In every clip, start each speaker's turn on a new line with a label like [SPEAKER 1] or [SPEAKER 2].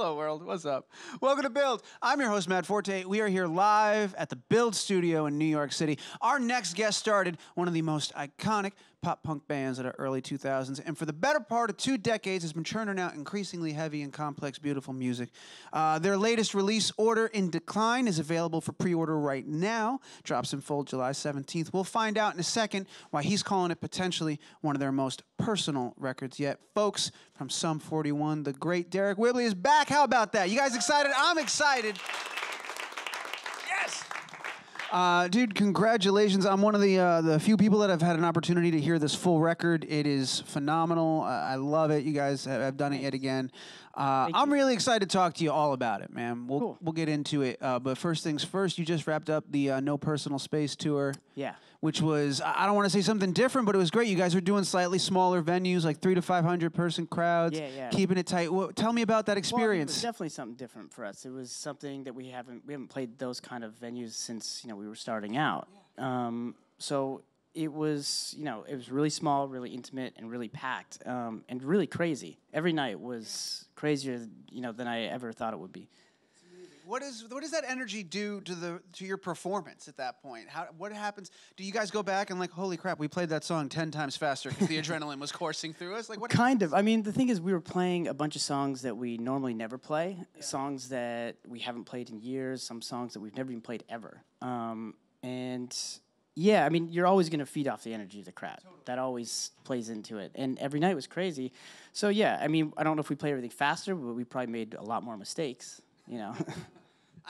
[SPEAKER 1] Hello, world. What's up? Welcome to Build. I'm your host, Matt Forte. We are here live at the Build Studio in New York City. Our next guest started one of the most iconic pop punk bands of the early 2000s, and for the better part of two decades has been churning out increasingly heavy and complex, beautiful music. Uh, their latest release, Order in Decline, is available for pre order right now. Drops in full July 17th. We'll find out in a second why he's calling it potentially one of their most personal records yet. Folks, from Sum 41, the great Derek Wibley is back. How about that? You guys excited? I'm excited. Uh, dude, congratulations! I'm one of the uh, the few people that have had an opportunity to hear this full record. It is phenomenal. Uh, I love it. You guys have, have done it yet again. Uh, I'm really excited to talk to you all about it, man. We'll cool. we'll get into it. Uh, but first things first, you just wrapped up the uh, No Personal Space tour. Yeah which was I don't want to say something different, but it was great. You guys were doing slightly smaller venues, like three to five hundred person crowds, yeah, yeah. keeping it tight. Well, tell me about that experience. Well, it was
[SPEAKER 2] definitely something different for us. It was something that we haven't we haven't played those kind of venues since you know we were starting out. Yeah. Um, so it was you know it was really small, really intimate, and really packed, um, and really crazy. Every night was crazier you know than I ever thought it would be.
[SPEAKER 1] What is what does that energy do to the to your performance at that point? How what happens?
[SPEAKER 2] Do you guys go back and like, holy crap, we played that song ten times faster because the adrenaline
[SPEAKER 1] was coursing through us? Like
[SPEAKER 2] what? Kind happens? of. I mean, the thing is, we were playing a bunch of songs that we normally never play, yeah. songs that we haven't played in years, some songs that we've never even played ever. Um, and yeah, I mean, you're always going to feed off the energy of the crowd. Totally. That always plays into it. And every night was crazy. So, yeah, I mean, I don't know if we played everything faster, but we probably made a lot more mistakes you know.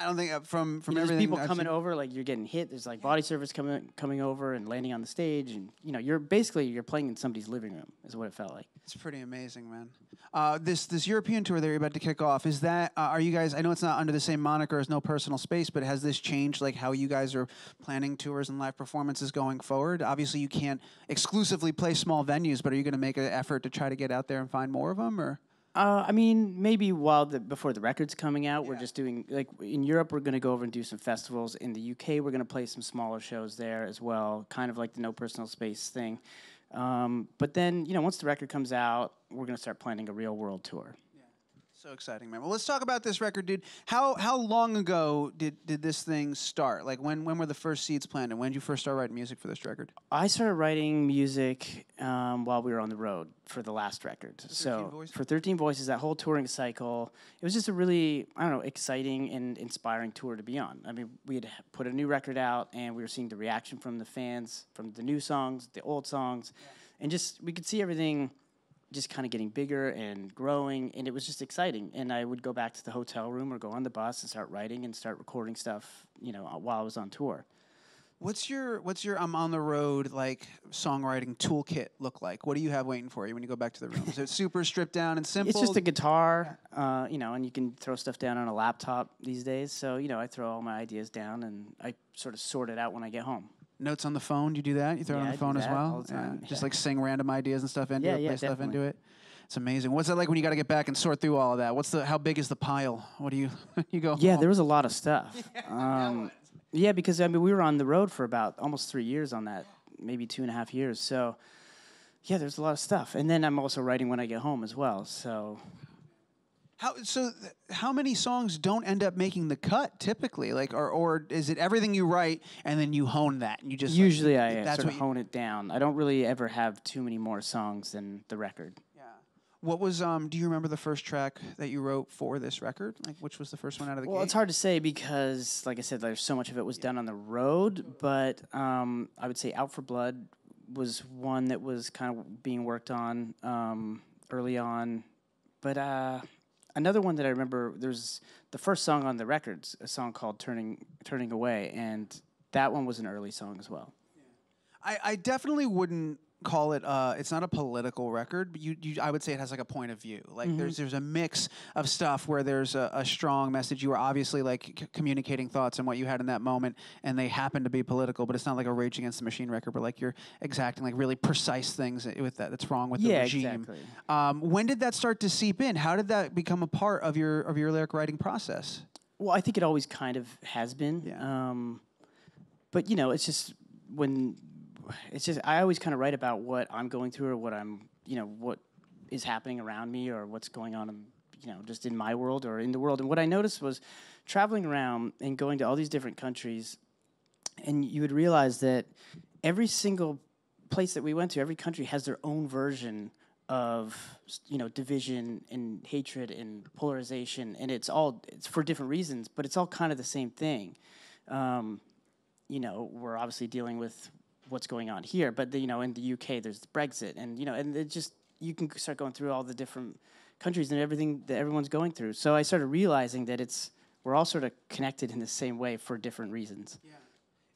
[SPEAKER 2] I don't think uh, from from you know, everything people coming over, like you're getting hit. There's like body service coming coming over and landing on the stage, and you know you're basically you're playing in somebody's living room. Is what it felt like.
[SPEAKER 1] It's pretty amazing, man.
[SPEAKER 2] Uh, this this European tour that you're about to kick off is that uh, are you guys? I know it's
[SPEAKER 1] not under the same moniker as No Personal Space, but has this changed like how you guys are planning tours and live performances going forward? Obviously, you can't exclusively play small venues, but are you going to make an effort to try
[SPEAKER 2] to get out there and find more of them, or? Uh, I mean, maybe while the before the record's coming out, yeah. we're just doing like in Europe. We're going to go over and do some festivals. In the UK, we're going to play some smaller shows there as well, kind of like the no personal space thing. Um, but then, you know, once the record comes out, we're going to start planning a real world tour.
[SPEAKER 1] So exciting, man. Well, let's talk about this record, dude. How how long ago did, did this thing start? Like when when were the first seeds planted? When did you first start writing music for this record?
[SPEAKER 2] I started writing music um, while we were on the road for the last record. so voices? for 13 Voices, that whole touring cycle, it was just a really I don't know exciting and inspiring tour to be on. I mean, we had put a new record out, and we were seeing the reaction from the fans, from the new songs, the old songs, yeah. and just we could see everything just kind of getting bigger and growing and it was just exciting and i would go back to the hotel room or go on the bus and start writing and start recording stuff you know while i was on tour what's your
[SPEAKER 1] what's your i'm um, on the road like songwriting toolkit look like what do you have waiting for you when you go back to the room is it super stripped down and simple it's just a
[SPEAKER 2] guitar uh, you know and you can throw stuff down on a laptop these days so you know i throw all my ideas down and i sort of sort it out when i get home
[SPEAKER 1] notes on the phone? Do you do that? You throw yeah, it on the I phone as well? Yeah. Just like sing random ideas and stuff into it, play stuff into it. It's amazing. What's it like when you got to get back and sort through all of that? What's the how big is the pile? What do you
[SPEAKER 2] you go? Yeah, home? there was a lot of stuff. Um, yeah, because I mean we were on the road for about almost three years on that, maybe two and a half years. So yeah, there's a lot of stuff. And then I'm also writing when I get home as well. So how so? How many songs don't
[SPEAKER 1] end up making the cut typically? Like, or or is it everything you write and then you hone that and you just usually like, I that's uh, sort of hone
[SPEAKER 2] it down. I don't really ever have too many more songs than the record. Yeah.
[SPEAKER 1] What was um? Do you remember the first track that you wrote for this record? Like, which was the first one out of
[SPEAKER 2] the well, gate? it's hard to say because, like I said, there's so much of it was yeah. done on the road. But um, I would say "Out for Blood" was one that was kind of being worked on um, early on, but uh another one that I remember there's the first song on the records, a song called "Turning Turning Away," and that one was an early song as well. I, I definitely wouldn't
[SPEAKER 1] call it uh, it's not a political record but you, you i would say it has like a point of view like mm-hmm. there's there's a mix of stuff where there's a, a strong message you were obviously like c- communicating thoughts and what you had in that moment and they happen to be political but it's not like a rage against the machine record but like you're exacting like really precise things with that that's wrong with yeah, the regime exactly. Um, when did that start to seep in how did that become a part of your of your lyric writing process
[SPEAKER 2] well i think it always kind of has been yeah. um, but you know it's just when it's just I always kind of write about what I'm going through or what I'm, you know, what is happening around me or what's going on, in, you know, just in my world or in the world. And what I noticed was traveling around and going to all these different countries, and you would realize that every single place that we went to, every country has their own version of you know division and hatred and polarization, and it's all it's for different reasons, but it's all kind of the same thing. Um, you know, we're obviously dealing with what's going on here. But the, you know, in the UK, there's Brexit, and you know, and it just you can start going through all the different countries and everything that everyone's going through. So I started realizing that it's we're all sort of connected in the same way for different reasons. Yeah.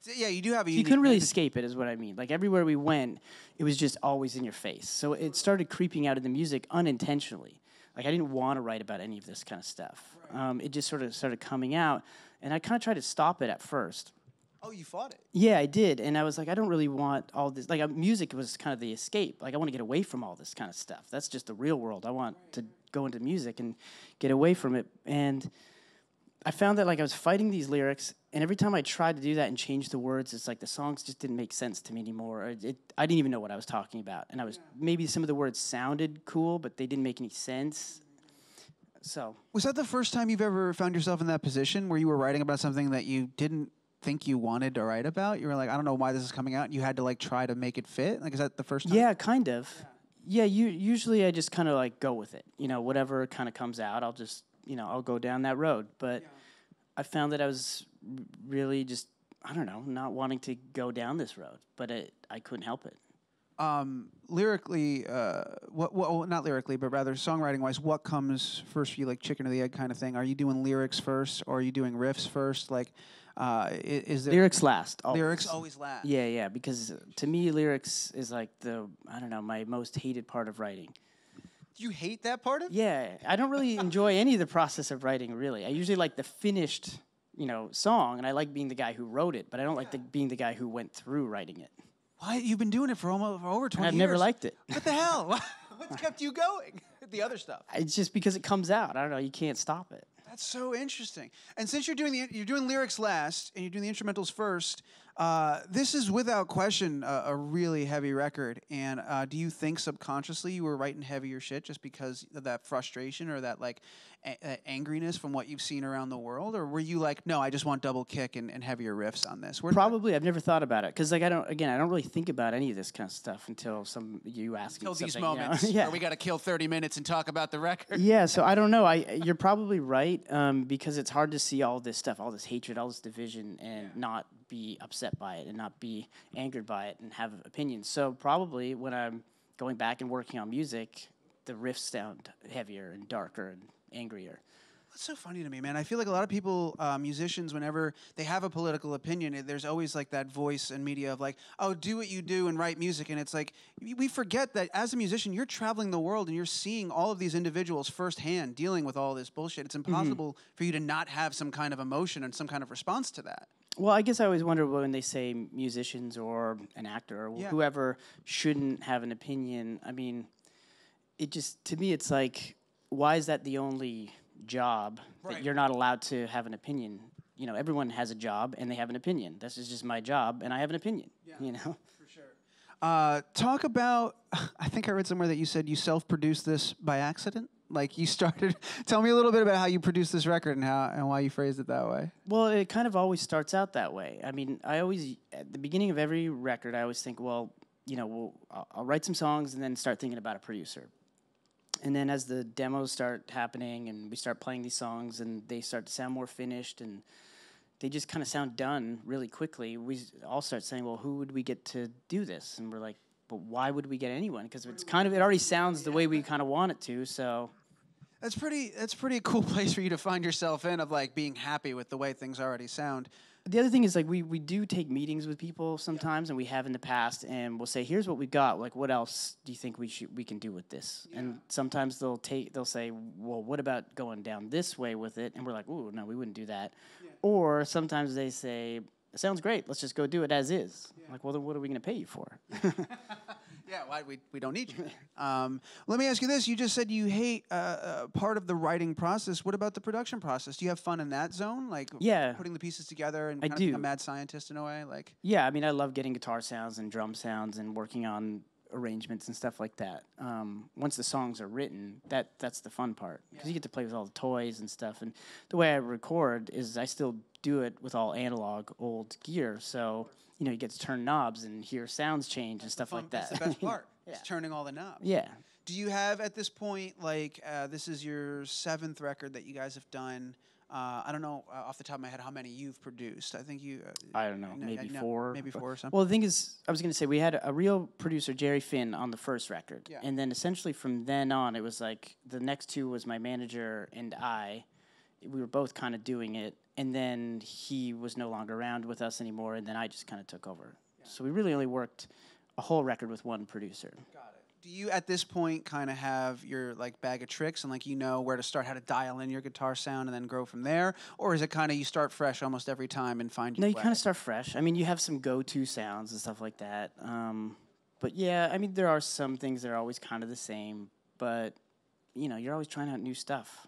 [SPEAKER 2] So, yeah, you do have a. You couldn't really escape it, is what I mean. Like everywhere we went, it was just always in your face. So it started creeping out of the music unintentionally. Like I didn't want to write about any of this kind of stuff. Right. Um, it just sort of started coming out, and I kind of tried to stop it at first. Oh, you fought it. Yeah, I did, and I was like, I don't really want all this. Like, uh, music was kind of the escape. Like, I want to get away from all this kind of stuff. That's just the real world. I want right. to go into music and get away from it. And I found that like I was fighting these lyrics, and every time I tried to do that and change the words, it's like the songs just didn't make sense to me anymore. It, it, I didn't even know what I was talking about, and I was yeah. maybe some of the words sounded cool, but they didn't make any sense. So
[SPEAKER 1] was that the first time you've ever found yourself in that position where you were writing about something that you didn't think you wanted to write about? You were like, I don't know why this is
[SPEAKER 2] coming out. you had to like try to make it fit. Like, is that the first time? Yeah, kind of. Yeah, you usually I just kind of like go with it. You know, whatever kind of comes out, I'll just you know I'll go down that road. But yeah. I found that I was really just I don't know not wanting to go down this road, but it, I couldn't help it.
[SPEAKER 1] Um, lyrically, uh, what, Well, not lyrically, but rather songwriting wise, what comes first for you, like chicken or the egg kind of thing? Are you doing lyrics first,
[SPEAKER 2] or are you doing riffs first? Like, uh, is, there lyrics last? Always. Oh, lyrics always last. Yeah, yeah. Because to me, lyrics is like the I don't know my most hated part of writing.
[SPEAKER 1] You hate that part
[SPEAKER 2] of? it? Yeah, I don't really enjoy any of the process of writing. Really, I usually like the finished, you know, song, and I like being the guy who wrote it, but I don't yeah. like the, being the guy who went through writing it.
[SPEAKER 1] Why you've been doing it for almost for over twenty? I've years. never liked it. What the hell? What's kept you
[SPEAKER 2] going? The other stuff. It's just because it comes out. I don't know. You can't stop it.
[SPEAKER 1] That's so interesting. And since you're doing the you're doing lyrics last and you're doing the instrumentals first, uh, this is without question a, a really heavy record. And uh, do you think subconsciously you were writing heavier shit just because of that frustration or that like a- that angriness from what you've seen around the
[SPEAKER 2] world? Or were you like, no, I just want double kick and, and heavier riffs on this? Probably. I've never thought about it because like I don't. Again, I don't really think about any of this kind of stuff until some you ask until me these moments. You know? yeah. we got to kill
[SPEAKER 1] thirty minutes and talk about the record.
[SPEAKER 2] yeah. So I don't know. I you're probably right um, because it's hard to see all this stuff, all this hatred, all this division, and yeah. not be upset upset by it and not be angered by it and have opinions. So probably when I'm going back and working on music, the riffs sound heavier and darker and angrier.
[SPEAKER 1] That's so funny to me, man. I feel like a lot of people, uh, musicians, whenever they have a political opinion, it, there's always like that voice in media of like, oh, do what you do and write music. And it's like, we forget that as a musician, you're traveling the world and you're seeing all of these individuals firsthand dealing with all this bullshit. It's mm-hmm. impossible mm-hmm. for you to not have some kind of emotion and some kind of response to
[SPEAKER 2] that well, I guess I always wonder when they say musicians or an actor or yeah. whoever shouldn't have an opinion. I mean, it just to me it's like why is that the only job right. that you're not allowed to have an opinion? You know, everyone has a job and they have an opinion. This is just my job and I have an opinion. Yeah. You know.
[SPEAKER 1] Uh, talk about. I think I read somewhere that you said you self-produced this by accident like you started. Tell me a little bit about how you produced this record and how and why you
[SPEAKER 2] phrased it that way. Well, it kind of always starts out that way. I mean, I always at the beginning of every record, I always think, well, you know, we'll, I'll, I'll write some songs and then start thinking about a producer. And then as the demos start happening and we start playing these songs and they start to sound more finished and they just kind of sound done really quickly, we all start saying, well, who would we get to do this? And we're like, but why would we get anyone? Because it's kind of it already sounds the way we kind of want it to. So that's pretty that's pretty cool place for you to find yourself in of like being happy with the way things already sound the other thing is like we, we do take meetings with people sometimes yeah. and we have in the past and we'll say here's what we got like what else do you think we should we can do with this yeah. and sometimes they'll take they'll say well what about going down this way with it and we're like oh no we wouldn't do that yeah. or sometimes they say sounds great let's just go do it as is like well then what are we going to pay you for yeah, why we, we don't need you. Um, let me ask you
[SPEAKER 1] this: You just said you hate uh, uh, part of the writing process. What about the production process? Do you have fun in that zone, like yeah. putting the pieces together and I do. being a mad scientist in a way? Like
[SPEAKER 2] yeah, I mean, I love getting guitar sounds and drum sounds and working on arrangements and stuff like that. Um, once the songs are written, that that's the fun part because yeah. you get to play with all the toys and stuff. And the way I record is I still do it with all analog old gear, so you know, you get to turn knobs and hear sounds change and stuff fun, like that. That's the best part.
[SPEAKER 1] yeah. It's turning all the knobs.
[SPEAKER 2] Yeah. Do you have at
[SPEAKER 1] this point like uh, this is your seventh record that you guys have done? Uh, I don't know uh, off the top of my head how many you've produced. I think you. Uh,
[SPEAKER 2] I don't know, maybe no, four. Maybe four or something. Well, the thing is, I was going to say we had a real producer, Jerry Finn, on the first record, yeah. and then essentially from then on, it was like the next two was my manager and I we were both kind of doing it, and then he was no longer around with us anymore, and then I just kind of took over. Yeah. So we really only worked a whole record with one producer. Got
[SPEAKER 1] it. Do you at this point kind of have your like bag of tricks and like you know where to start, how to dial in your guitar sound, and then grow from there, or
[SPEAKER 2] is it kind of you start fresh almost every time and find? Your no, you kind of start fresh. I mean, you have some go-to sounds and stuff like that. Um, but yeah, I mean, there are some things that are always kind of the same, but you know, you're always trying out new stuff.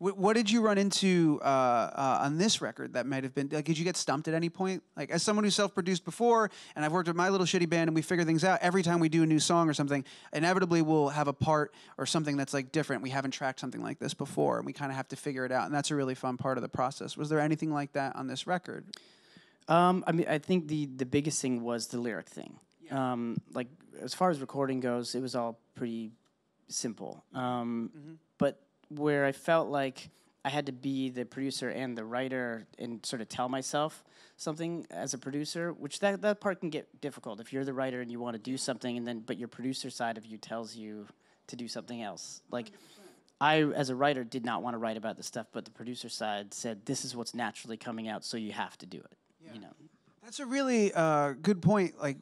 [SPEAKER 1] What did you run into uh, uh, on this record that might have been like? Did you get stumped at any point? Like, as someone who self-produced before, and I've worked with my little shitty band, and we figure things out every time we do a new song or something. Inevitably, we'll have a part or something that's like different. We haven't tracked something like this before, and we kind of have to figure it out. And that's a really fun part of the
[SPEAKER 2] process. Was there anything like that on this record? Um, I mean, I think the the biggest thing was the lyric thing. Yeah. Um, like, as far as recording goes, it was all pretty simple. Um, mm-hmm. But where I felt like I had to be the producer and the writer and sort of tell myself something as a producer, which that, that part can get difficult if you're the writer and you want to do something and then but your producer side of you tells you to do something else. Like I as a writer did not want to write about this stuff, but the producer side said this is what's naturally coming out, so you have to do it. Yeah. You know.
[SPEAKER 1] That's a really uh, good point. Like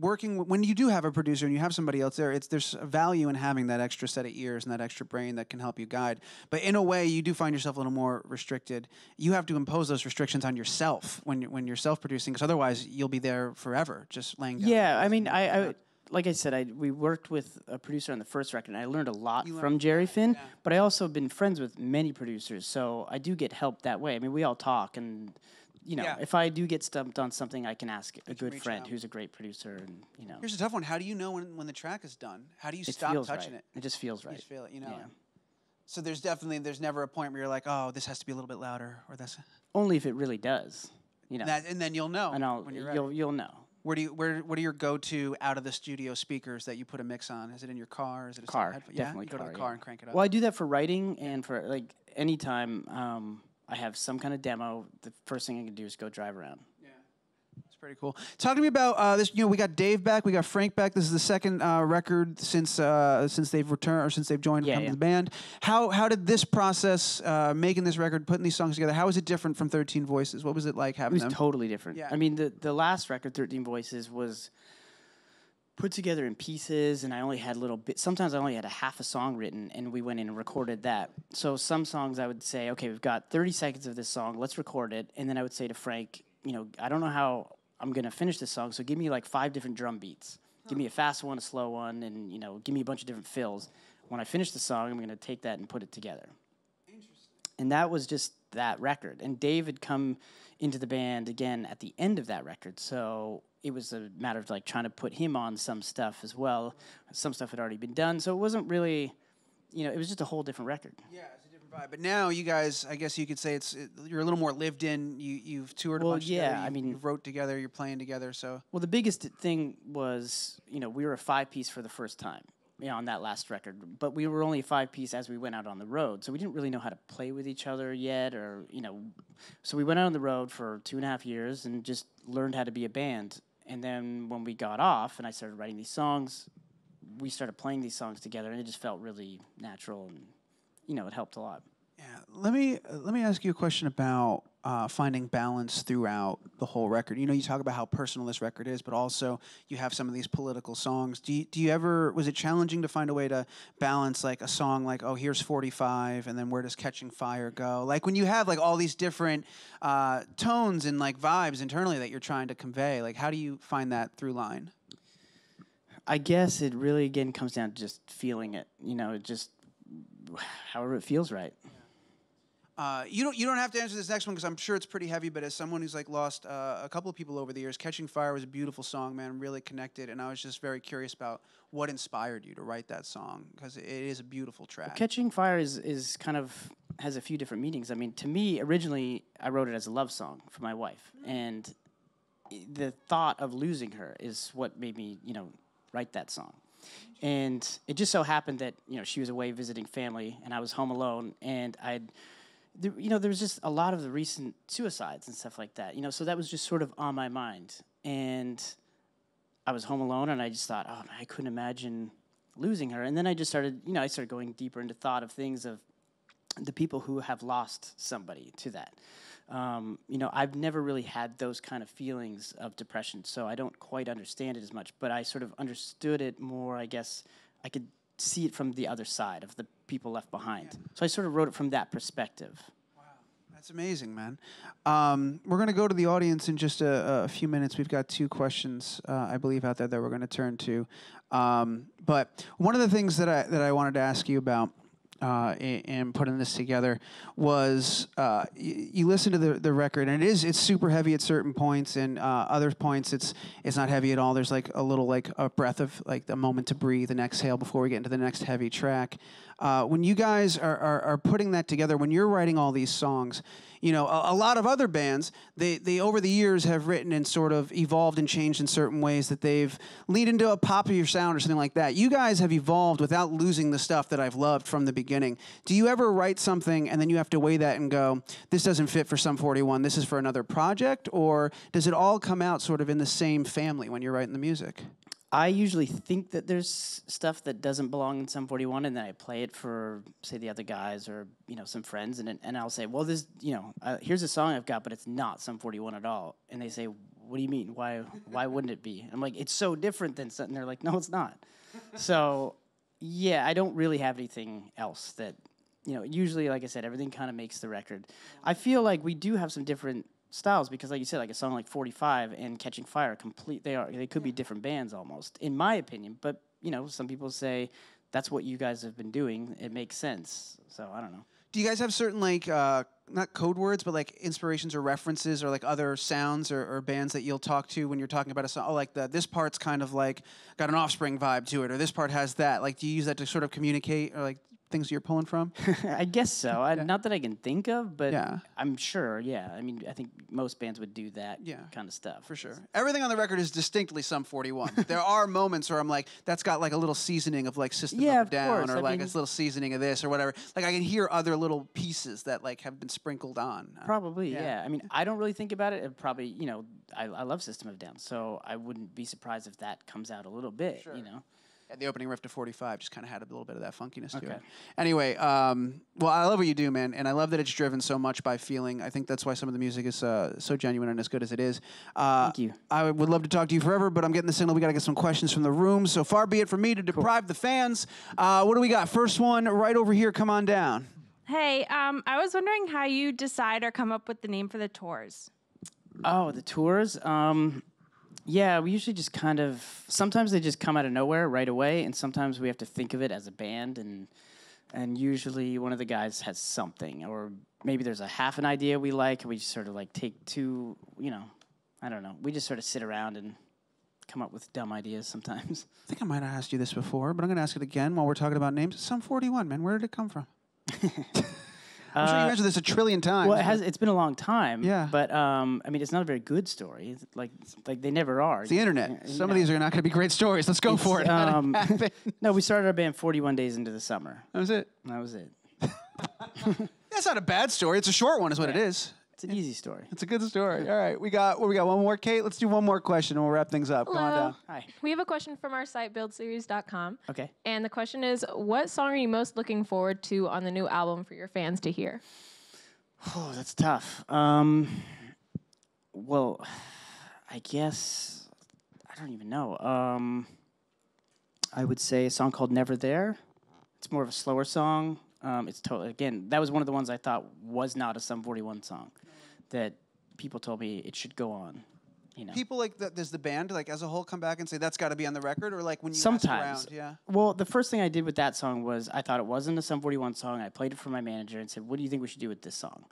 [SPEAKER 1] working when you do have a producer and you have somebody else there, it's there's value in having that extra set of ears and that extra brain that can help you guide. But in a way, you do find yourself a little more restricted. You have to impose those restrictions on yourself when when you're self producing, because otherwise you'll be there forever, just laying down.
[SPEAKER 2] Yeah, I mean, I, I like I said, I we worked with a producer on the first record, and I learned a lot learned from Jerry Finn. Yeah. But I also have been friends with many producers, so I do get help that way. I mean, we all talk and you know, yeah. if I do get stumped on something, I can ask a good friend out. who's a great producer, and you know. Here's a tough
[SPEAKER 1] one. How do you know when, when the track is done? How do you it stop touching right. it? It just feels right. You just feel it, you know. Yeah. So there's definitely there's never a point where you're like, oh, this has to be a little bit louder,
[SPEAKER 2] or this. Only if it really does, you know. That,
[SPEAKER 1] and then you'll know. And I'll, when you're you'll you'll know. Where do you where what are your go to out of the studio speakers that you put a mix on? Is it in your car? Is it a car? Definitely yeah, you go car, to the car yeah. and crank it up. Well, I do
[SPEAKER 2] that for writing and for like anytime. Um, I have some kind of demo. The first thing I can do is go drive around. Yeah, that's pretty cool. Talk to me about
[SPEAKER 1] uh, this. You know, we got Dave back, we got Frank back. This is the second uh, record since uh, since they've returned or since they've joined yeah, yeah. the band. How how did this process uh, making this record, putting these songs together? How is it different from Thirteen Voices? What was it like having it was them? Totally different. Yeah. I mean,
[SPEAKER 2] the the last record, Thirteen Voices, was put together in pieces and i only had little bit sometimes i only had a half a song written and we went in and recorded that so some songs i would say okay we've got 30 seconds of this song let's record it and then i would say to frank you know i don't know how i'm going to finish this song so give me like five different drum beats give me a fast one a slow one and you know give me a bunch of different fills when i finish the song i'm going to take that and put it together and that was just that record and dave had come into the band again at the end of that record. So it was a matter of like trying to put him on some stuff as well. Some stuff had already been done, so it wasn't really, you know, it was just a whole different record. Yeah, it's a different vibe. But now you guys, I guess you could say it's it, you're a little more lived in. You you've toured well, a bunch. Yeah, together, you, I mean, you wrote together, you're playing together. So well, the biggest thing was you know we were a five piece for the first time, you know, on that last record. But we were only five piece as we went out on the road, so we didn't really know how to play with each other yet, or you know, so we went out on the road for two and a half years and just learned how to be a band. And then when we got off, and I started writing these songs, we started playing these songs together, and it just felt really natural, and you know, it helped a lot.
[SPEAKER 1] Yeah, let me let me ask you a question about uh, finding balance throughout the whole record. You know, you talk about how personal this record is, but also you have some of these political songs. Do you, do you ever was it challenging to find a way to balance like a song like oh here's 45 and then where does Catching Fire go? Like when you have like all these different uh, tones and like vibes internally that you're trying to convey, like how do you find
[SPEAKER 2] that through line? I guess it really again comes down to just feeling it. You know, just however it feels right.
[SPEAKER 1] Uh, you don't you don't have to answer this next one because I'm sure it's pretty heavy. But as someone who's like lost uh, a couple of people over the years, "Catching Fire" was a beautiful song, man. Really connected, and I was just very curious about what inspired you to write that song because it
[SPEAKER 2] is a beautiful track. Well, "Catching Fire" is is kind of has a few different meanings. I mean, to me, originally I wrote it as a love song for my wife, and the thought of losing her is what made me, you know, write that song. And it just so happened that you know she was away visiting family, and I was home alone, and I'd there, you know, there was just a lot of the recent suicides and stuff like that. You know, so that was just sort of on my mind, and I was home alone, and I just thought, oh, I couldn't imagine losing her. And then I just started, you know, I started going deeper into thought of things of the people who have lost somebody to that. Um, you know, I've never really had those kind of feelings of depression, so I don't quite understand it as much. But I sort of understood it more. I guess I could see it from the other side of the people left behind. Yeah. So I sort of wrote it from that perspective. Wow, That's amazing, man.
[SPEAKER 1] Um, we're going to go to the audience in just a, a few minutes. We've got two questions, uh, I believe, out there that we're going to turn to. Um, but one of the things that I that I wanted to ask you about uh, in, putting this together was uh, you, you listen to the, the record and it is it's super heavy at certain points and uh, other points it's it's not heavy at all there's like a little like a breath of like a moment to breathe an exhale before we get into the next heavy track uh, when you guys are, are, are, putting that together, when you're writing all these songs, you know, a, a, lot of other bands, they, they over the years have written and sort of evolved and changed in certain ways that they've leaned into a popular sound or something like that. You guys have evolved without losing the stuff that I've loved from the beginning. Do you ever write something and then you have to weigh that and go, this doesn't fit for some 41, this is for another project? Or does it all come out sort of in the same family when
[SPEAKER 2] you're writing the music? I usually think that there's stuff that doesn't belong in Sum 41, and then I play it for, say, the other guys or you know some friends, and and I'll say, well, this you know uh, here's a song I've got, but it's not Sum 41 at all, and they say, what do you mean? Why why wouldn't it be? I'm like, it's so different than something. They're like, no, it's not. so yeah, I don't really have anything else that you know. Usually, like I said, everything kind of makes the record. I feel like we do have some different styles because like you said like a song like 45 and catching fire complete they are they could yeah. be different bands almost in my opinion but you know some people say that's what you guys have been doing it makes sense so i don't know
[SPEAKER 1] do you guys have certain like uh, not code words but like inspirations or references or like other sounds or, or, bands that you'll talk to when you're talking about a song oh like the, this part's kind of like got an offspring vibe to it or this part has that like do you use that to sort of communicate
[SPEAKER 2] or like things you're pulling from? I guess so. I, yeah. Not that I can think of, but yeah. I'm sure. Yeah, I mean, I think most bands would do that yeah. kind of stuff for sure. Everything on the record is
[SPEAKER 1] distinctly some 41. there are moments where I'm like, that's got like a little seasoning of like System yeah, Down, course. or I like mean, it's a little seasoning of this or whatever. Like I can hear other little pieces that like have been sprinkled on.
[SPEAKER 2] Probably, yeah. yeah. I mean, I don't really think about it. it probably, you know, I, I love System of Down, so I wouldn't be surprised if that comes out a little bit. Sure. You know the opening riff to 45 just kind of had a little bit of that
[SPEAKER 1] funkiness okay. to it. Anyway, um, well, I love what you do, man, and I love that it's driven so much by feeling. I think that's why some of the music is uh, so genuine and as good as it is. Uh, Thank you. I would love to talk to you forever, but I'm getting the signal we got to get some questions from the room. So far be it from me to deprive cool. the fans. Uh, what do we got? First one right over here. Come on down. Hey, um, I was wondering how you decide or come up with the name for the tours.
[SPEAKER 2] Oh, the tours. Um, yeah, we usually just kind of sometimes they just come out of nowhere right away, and sometimes we have to think of it as a band, and and usually one of the guys has something, or maybe there's a half an idea we like, and we just sort of like take two, you know, I don't know. We just sort of sit around and come up with dumb ideas sometimes.
[SPEAKER 1] I think I might have asked you this before, but I'm going to ask it again while we're talking about names. Some 41, man. Where did it come from?
[SPEAKER 2] I'm sure you uh, mentioned this a trillion times. Well, it has. It's been a long time. Yeah. But um, I mean, it's not a very good story. It's like, it's like they never are. It's the internet. You Some of these are not going to be great stories. Let's go It's, for it. um, No, we started our band 41 days into the summer. that was it. That was it.
[SPEAKER 1] That's not a bad story. It's a short one, is what it is. It's an easy story. It's a good story. All right, we got well, we got one more. Kate, let's do one more question, and we'll wrap things up. Come on down. Hi. We have a question from our site buildseries.com. Okay. And the question is, what song are you most looking forward to on the new album for your fans to hear?
[SPEAKER 2] Oh, that's tough. Um, well, I guess I don't even know. Um, I would say a song called "Never There." It's more of a slower song. Um, it's totally again. That was one of the ones I thought was not a Sum 41 song that people told me it should go on. You know. People like that. does the band like as
[SPEAKER 1] a whole come back and say that's got to be on the record or like when you sometimes around, yeah.
[SPEAKER 2] Well, the first thing I did with that song was I thought it wasn't a Sum 41 song. I played it for my manager and said, "What do you think we should do with this song?"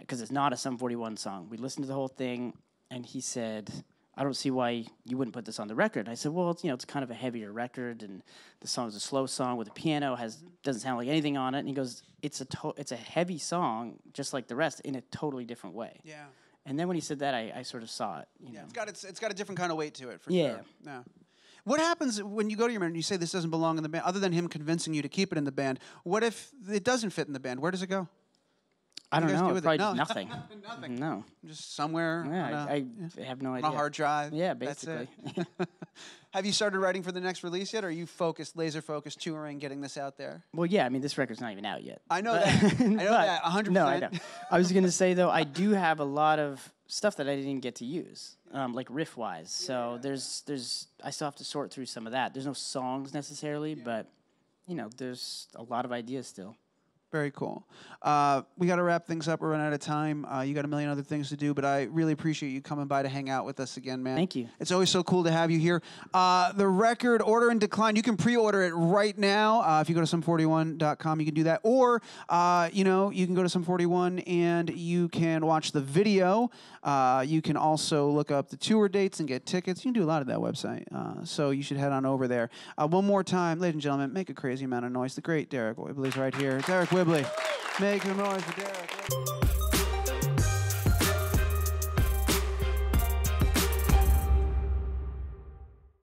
[SPEAKER 2] Because yeah. it's not a Sum 41 song. We listened to the whole thing, and he said, I don't see why you wouldn't put this on the record. I said, well, it's, you know, it's kind of a heavier record, and the song is a slow song with a piano has doesn't sound like anything on it. And he goes, it's a to- it's a heavy song, just like the rest, in a totally different way. Yeah. And then when he said that, I, I sort of saw it.
[SPEAKER 1] yeah, know. it's got it's, it's got a different kind of weight to it for yeah. sure. Yeah. What happens when you go to your manager and you say this doesn't belong in the band? Other than him convincing you to keep it in the band, what if it doesn't fit in the band? Where does it go? I don't know. Do probably no. nothing. nothing. No. Just somewhere. Yeah, I have no idea. a hard drive. Yeah, basically. have you started writing for the next release yet? Or are you focused, laser focused, touring, getting this out there?
[SPEAKER 2] Well, yeah. I mean, this record's not even out yet. I know but, that. I know that. 100%. No, I know. I was going to say though, I do have a lot of stuff that I didn't get to use, um, like riff wise. So yeah. there's there's I still have to sort through some of that. There's no songs necessarily, yeah. but you know, there's a lot of ideas still.
[SPEAKER 1] Very cool. Uh, we got to wrap things up. We're running out of time. Uh, you got a million other things to do, but I really appreciate you coming by to hang out with us again, man. Thank you. It's always so cool to have you here. Uh, the record, Order and Decline, you can pre order it right now. Uh, if you go to some41.com, you can do that. Or, uh, you know, you can go to some41 and you can watch the video. Uh, you can also look up the tour dates and get tickets. You can do a lot of that website. so you should head on over there. one more time, ladies and gentlemen, make a crazy amount of noise. The great Derek Wibley's right here. Derek Wibley. Make Making noise
[SPEAKER 2] for Derek.